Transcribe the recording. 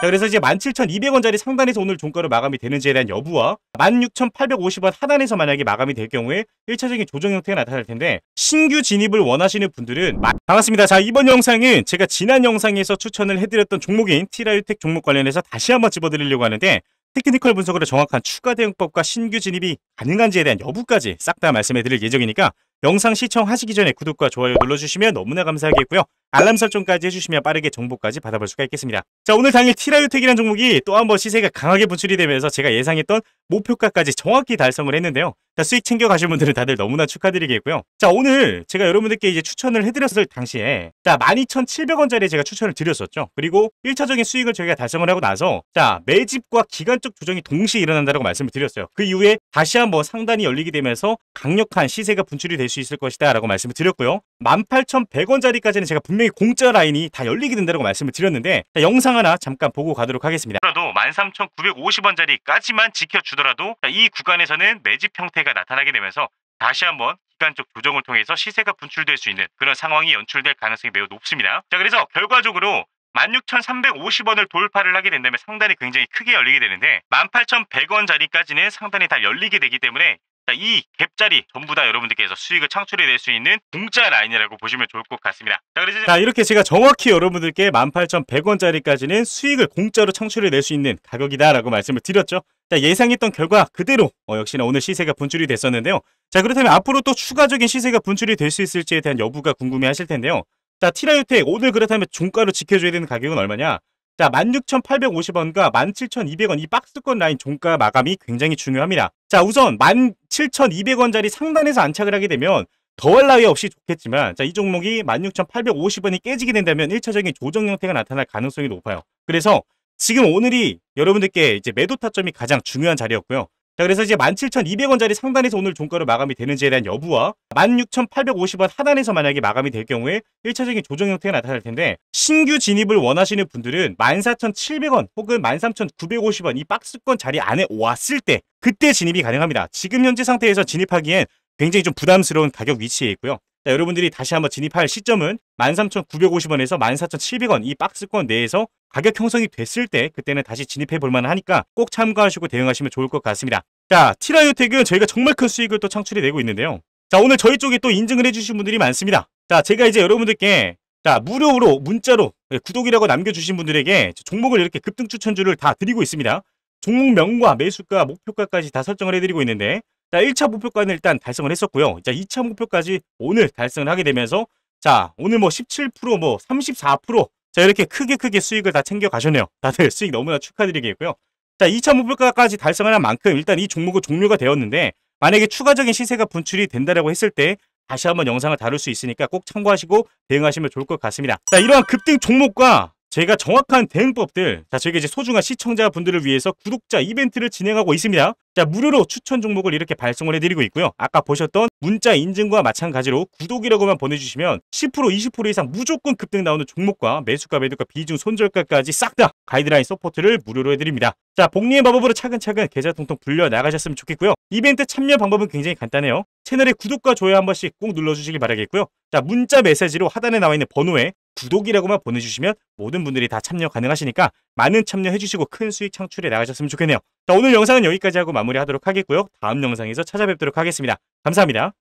자, 그래서 이제 17,200원짜리 상단에서 오늘 종가로 마감이 되는지에 대한 여부와 16,850원 하단에서 만약에 마감이 될 경우에 1차적인 조정 형태가 나타날 텐데 신규 진입을 원하시는 분들은 반갑습니다. 자 이번 영상은 제가 지난 영상에서 추천을 해드렸던 종목인 티라유텍 종목 관련해서 다시 한번 집어드리려고 하는데 테크니컬 분석으로 정확한 추가 대응법과 신규 진입이 가능한지에 대한 여부까지 싹 다 말씀해 드릴 예정이니까 영상 시청하시기 전에 구독과 좋아요 눌러주시면 너무나 감사하겠고요. 알람 설정까지 해주시면 빠르게 정보까지 받아볼 수가 있겠습니다. 자 오늘 당일 티라유텍이라는 종목이 또 한 번 시세가 강하게 분출이 되면서 제가 예상했던 목표가까지 정확히 달성을 했는데요. 자, 수익 챙겨가실 분들은 다들 너무나 축하드리겠고요. 자, 오늘 제가 여러분들께 이제 추천을 해드렸을 당시에 자, 12,700원짜리 제가 추천을 드렸었죠. 그리고 1차적인 수익을 저희가 달성을 하고 나서 자, 매집과 기간적 조정이 동시에 일어난다고 말씀을 드렸어요. 그 이후에 다시 한번 상단이 열리게 되면서 강력한 시세가 분출이 될 수 있을 것이다 라고 말씀을 드렸고요. 18,100원짜리까지는 제가 분명히 공짜 라인이 다 열리게 된다고 말씀을 드렸는데 자, 영상 하나 잠깐 보고 가도록 하겠습니다. 그래도 13,950원짜리까지만 지켜주더라도 자, 이 구간에서는 매집 형태가 나타나게 되면서 다시 한번 기간적 조정을 통해서 시세가 분출될 수 있는 그런 상황이 연출될 가능성이 매우 높습니다. 자 그래서 결과적으로 16,350원을 돌파를 하게 된다면 상단이 굉장히 크게 열리게 되는데 18,100원 자리까지는 상단이 다 열리게 되기 때문에 이 갭자리 전부 다 여러분들께서 수익을 창출해낼 수 있는 공짜 라인이라고 보시면 좋을 것 같습니다. 자, 그래서 자 이렇게 제가 정확히 여러분들께 18,100원짜리까지는 수익을 공짜로 창출해낼 수 있는 가격이다라고 말씀을 드렸죠. 자, 예상했던 결과 그대로 어, 역시나 오늘 시세가 분출이 됐었는데요. 자 그렇다면 앞으로 또 추가적인 시세가 분출이 될 수 있을지에 대한 여부가 궁금해하실 텐데요. 자 티라유텍 오늘 그렇다면 종가로 지켜줘야 되는 가격은 얼마냐? 자 16,850원과 17,200원 이 박스권 라인 종가 마감이 굉장히 중요합니다. 자 우선 17,200원짜리 상단에서 안착을 하게 되면 더할 나위 없이 좋겠지만 자이 종목이 16,850원이 깨지게 된다면 1차적인 조정 형태가 나타날 가능성이 높아요. 그래서 지금 오늘이 여러분들께 이제 매도 타점이 가장 중요한 자리였고요. 자 그래서 이제 17,200원짜리 상단에서 오늘 종가로 마감이 되는지에 대한 여부와 16,850원 하단에서 만약에 마감이 될 경우에 1차적인 조정 형태가 나타날 텐데 신규 진입을 원하시는 분들은 14,700원 혹은 13,950원 이 박스권 자리 안에 왔을 때 그때 진입이 가능합니다. 지금 현재 상태에서 진입하기엔 굉장히 좀 부담스러운 가격 위치에 있고요. 자, 여러분들이 다시 한번 진입할 시점은 13,950원에서 14,700원 이 박스권 내에서 가격 형성이 됐을 때 그때는 다시 진입해 볼만 하니까 꼭 참고하시고 대응하시면 좋을 것 같습니다. 자, 티라이오텍은 저희가 정말 큰 수익을 또창출이되고 있는데요. 자, 오늘 저희 쪽에 또 인증을 해주신 분들이 많습니다. 자, 제가 이제 여러분들께 자, 무료로 문자로 예, 구독이라고 남겨주신 분들에게 종목을 이렇게 급등 추천주를 다 드리고 있습니다. 종목명과 매수가, 목표가까지 다 설정을 해드리고 있는데 자, 1차 목표가는 일단 달성을 했었고요. 자, 2차 목표까지 오늘 달성을 하게 되면서 자, 오늘 뭐 17%, 뭐 34%, 자, 이렇게 크게 크게 수익을 다 챙겨 가셨네요. 다들 수익 너무나 축하드리겠고요. 자, 2차 목표가까지 달성하는 만큼 일단 이 종목은 종료가 되었는데 만약에 추가적인 시세가 분출이 된다라고 했을 때 다시 한번 영상을 다룰 수 있으니까 꼭 참고하시고 대응하시면 좋을 것 같습니다. 자, 이러한 급등 종목과 제가 정확한 대응법들 자 저희가 이제 소중한 시청자분들을 위해서 구독자 이벤트를 진행하고 있습니다 자 무료로 추천 종목을 이렇게 발송을 해드리고 있고요 아까 보셨던 문자 인증과 마찬가지로 구독이라고만 보내주시면 10% 20% 이상 무조건 급등 나오는 종목과 매수가 매도가 비중 손절가까지 싹 다 가이드라인 서포트를 무료로 해드립니다 자 복리의 마법으로 차근차근 계좌 통통 불려 나가셨으면 좋겠고요 이벤트 참여 방법은 굉장히 간단해요 채널의 구독과 좋아요 한 번씩 꼭 눌러주시길 바라겠고요 자 문자 메시지로 하단에 나와 있는 번호에 구독이라고만 보내주시면 모든 분들이 다 참여 가능하시니까 많은 참여해주시고 큰 수익 창출해 나가셨으면 좋겠네요. 자, 오늘 영상은 여기까지 하고 마무리하도록 하겠고요. 다음 영상에서 찾아뵙도록 하겠습니다. 감사합니다.